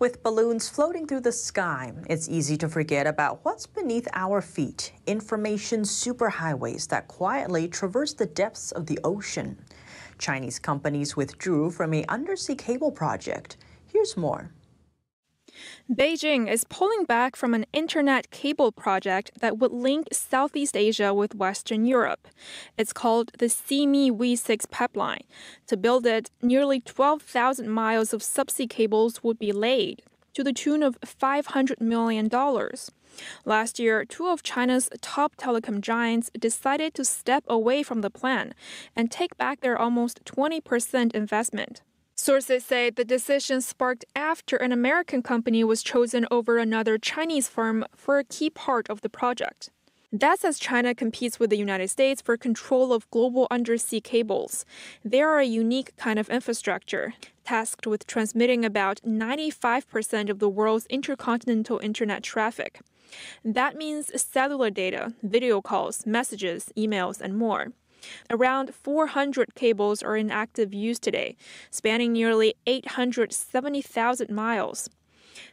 With balloons floating through the sky, it's easy to forget about what's beneath our feet, information superhighways that quietly traverse the depths of the ocean. Chinese companies withdrew from a undersea cable project. Here's more. Beijing is pulling back from an internet cable project that would link Southeast Asia with Western Europe. It's called the Simi V6 pipeline. To build it, nearly 12,000 miles of subsea cables would be laid, to the tune of $500 million. Last year, two of China's top telecom giants decided to step away from the plan and take back their almost 20% investment. Sources say the decision sparked after an American company was chosen over another Chinese firm for a key part of the project. That's as China competes with the United States for control of global undersea cables. They are a unique kind of infrastructure, tasked with transmitting about 95% of the world's intercontinental internet traffic. That means cellular data, video calls, messages, emails, and more. Around 400 cables are in active use today, spanning nearly 870,000 miles.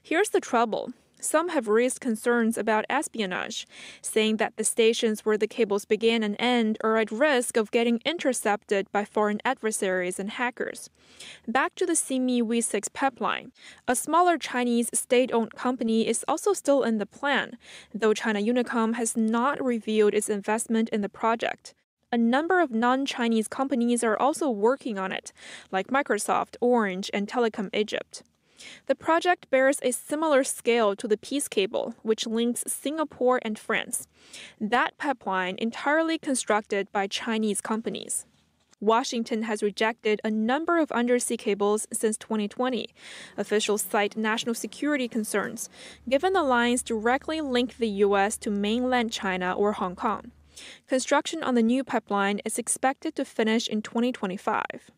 Here's the trouble. Some have raised concerns about espionage, saying that the stations where the cables begin and end are at risk of getting intercepted by foreign adversaries and hackers. Back to the Simi v 6 pipeline. A smaller Chinese state owned company is also still in the plan, though China Unicom has not revealed its investment in the project a number of non Chinese companies are also working on it, like Microsoft, Orange, and Telecom Egypt. The project bears a similar scale to the Peace Cable, which links Singapore and France. That pipeline entirely constructed by Chinese companies. Washington has rejected a number of undersea cables since 2020. Officials cite national security concerns, given the lines directly link the U.S. to mainland China or Hong Kong. Construction on the new pipeline is expected to finish in 2025.